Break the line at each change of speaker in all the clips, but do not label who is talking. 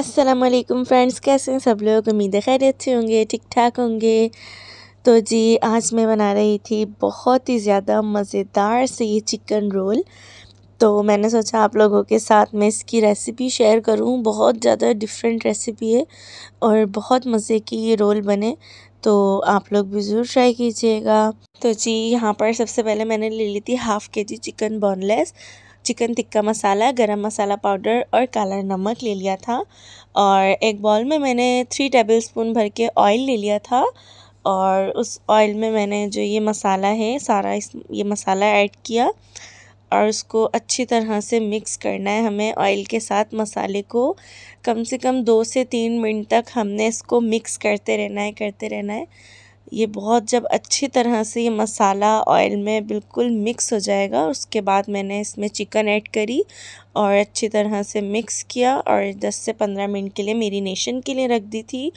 अस्सलाम वालेकुम फ्रेंड्स कैसे हैं सब लोग उम्मीद है खैरियत से होंगे ठीक ठाक होंगे तो जी आज मैं बना रही थी बहुत ही ज़्यादा मज़ेदार से ये चिकन रोल तो मैंने सोचा आप लोगों के साथ मैं इसकी रेसिपी शेयर करूं बहुत ज़्यादा डिफरेंट रेसिपी है और बहुत मज़े की ये रोल बने तो आप लोग भी ज़रूर ट्राई कीजिएगा तो जी यहाँ पर सबसे पहले मैंने ले ली थी half K G chicken boneless chicken tikka masala garam masala powder और काला नमक ले लिया था और एक बॉल में मैंने थ्री टेबल स्पून भर के ऑयल ले लिया था और उस ऑयल में मैंने जो ये मसाला है सारा इस ये मसाला ऐड किया और उसको अच्छी तरह से मिक्स करना है हमें ऑयल के साथ मसाले को कम से कम दो से तीन मिनट तक हमने इसको मिक्स करते रहना है करते रहना है ये बहुत जब अच्छी तरह से ये मसाला ऑयल में बिल्कुल मिक्स हो जाएगा उसके बाद मैंने इसमें चिकन ऐड करी और अच्छी तरह से मिक्स किया और 10 से 15 मिनट के लिए मेरीनेशन के लिए रख दी थी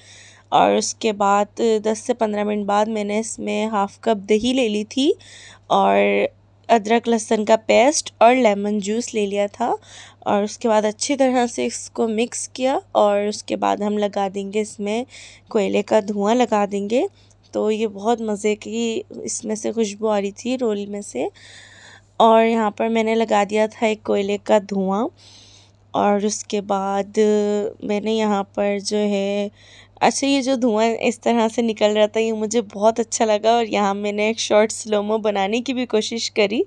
और उसके बाद 10 से 15 मिनट बाद मैंने इसमें हाफ़ कप दही ले ली थी और अदरक लहसुन का पेस्ट और लेमन जूस ले लिया था और उसके बाद अच्छी तरह से इसको मिक्स किया और उसके बाद हम लगा देंगे इसमें कोयले का धुआं लगा देंगे तो ये बहुत मज़े की इसमें से खुशबू आ रही थी रोल में से और यहाँ पर मैंने लगा दिया था एक कोयले का धुआं और उसके बाद मैंने यहाँ पर जो है अच्छा ये जो धुआँ इस तरह से निकल रहा था ये मुझे बहुत अच्छा लगा और यहाँ मैंने एक शॉर्ट स्लोमो बनाने की भी कोशिश करी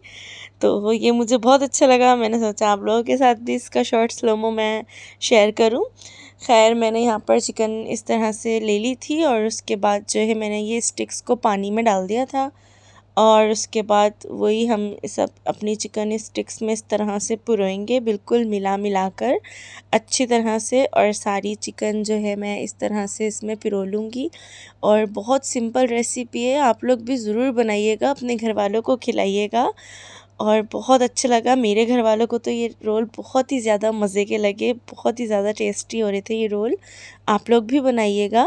तो ये मुझे बहुत अच्छा लगा मैंने सोचा आप लोगों के साथ भी इसका शॉर्ट स्लोमो मैं शेयर करूँ खैर मैंने यहाँ पर चिकन इस तरह से ले ली थी और उसके बाद जो है मैंने ये स्टिक्स को पानी में डाल दिया था और उसके बाद वही हम सब अपनी चिकन स्टिक्स में इस तरह से पुरोएंगे बिल्कुल मिला मिला कर अच्छी तरह से और सारी चिकन जो है मैं इस तरह से इसमें पिरो लूँगी और बहुत सिंपल रेसिपी है आप लोग भी ज़रूर बनाइएगा अपने घर वालों को खिलाइएगा और बहुत अच्छा लगा मेरे घर वालों को तो ये रोल बहुत ही ज़्यादा मज़े के लगे बहुत ही ज़्यादा टेस्टी हो रहे थे ये रोल आप लोग भी बनाइएगा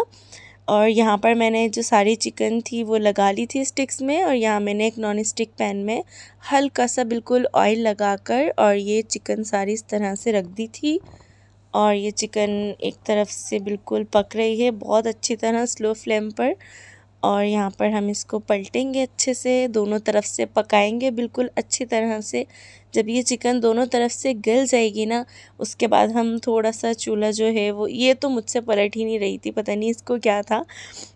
और यहाँ पर मैंने जो सारी चिकन थी वो लगा ली थी स्टिक्स में और यहाँ मैंने एक नॉन स्टिक पैन में हल्का सा बिल्कुल ऑयल लगाकर और ये चिकन सारी इस तरह से रख दी थी और ये चिकन एक तरफ से बिल्कुल पक रही है बहुत अच्छी तरह स्लो फ्लेम पर और यहाँ पर हम इसको पलटेंगे अच्छे से दोनों तरफ से पकाएंगे बिल्कुल अच्छी तरह से जब ये चिकन दोनों तरफ से गल जाएगी ना उसके बाद हम थोड़ा सा चूल्हा जो है वो ये तो मुझसे पलट ही नहीं रही थी पता नहीं इसको क्या था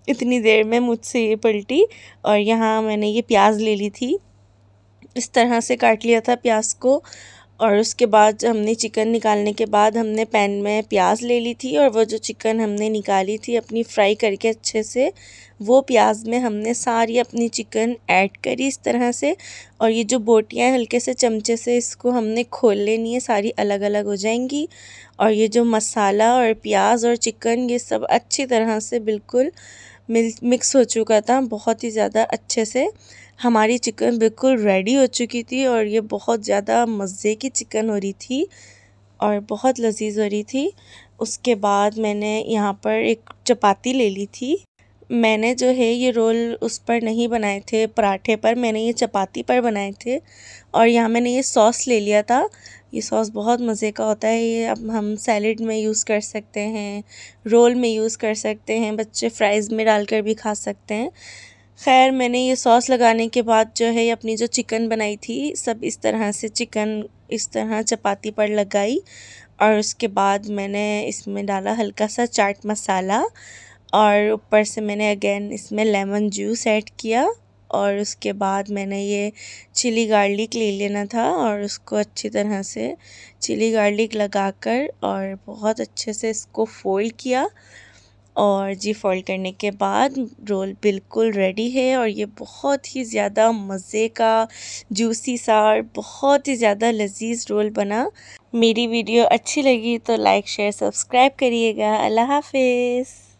इतनी देर में मुझसे ये पलटी और यहाँ मैंने ये प्याज ले ली थी इस तरह से काट लिया था प्याज को और उसके बाद हमने चिकन निकालने के बाद हमने पैन में प्याज ले ली थी और वो जो चिकन हमने निकाली थी अपनी फ्राई करके अच्छे से वो प्याज में हमने सारी अपनी चिकन ऐड करी इस तरह से और ये जो बोटियाँ हल्के से चमचे से इसको हमने खोल लेनी है सारी अलग अलग हो जाएंगी और ये जो मसाला और प्याज और चिकन ये सब अच्छी तरह से बिल्कुल मिल मिक्स हो चुका था बहुत ही ज़्यादा अच्छे से हमारी चिकन बिल्कुल रेडी हो चुकी थी और ये बहुत ज़्यादा मज़े की चिकन हो रही थी और बहुत लजीज हो रही थी उसके बाद मैंने यहाँ पर एक चपाती ले ली थी मैंने जो है ये रोल उस पर नहीं बनाए थे पराठे पर मैंने ये चपाती पर बनाए थे और यहाँ मैंने ये सॉस ले लिया था ये सॉस बहुत मज़े का होता है ये अब हम सैलड में यूज़ कर सकते हैं रोल में यूज़ कर सकते हैं बच्चे फ्राइज़ में डालकर भी खा सकते हैं खैर मैंने ये सॉस लगाने के बाद जो है अपनी जो चिकन बनाई थी सब इस तरह से चिकन इस तरह चपाती पर लगाई और उसके बाद मैंने इसमें डाला हल्का सा चाट मसाला और ऊपर से मैंने अगेन इसमें लेमन जूस ऐड किया और उसके बाद मैंने ये चिली गार्लिक ले लेना था और उसको अच्छी तरह से चिली गार्लिक लगाकर और बहुत अच्छे से इसको फोल्ड किया और जी फ़ोल्ड करने के बाद रोल बिल्कुल रेडी है और ये बहुत ही ज़्यादा मज़े का जूसी सा और बहुत ही ज़्यादा लजीज रोल बना मेरी वीडियो अच्छी लगी तो लाइक शेयर सब्सक्राइब करिएगा अल्लाह हाफिज़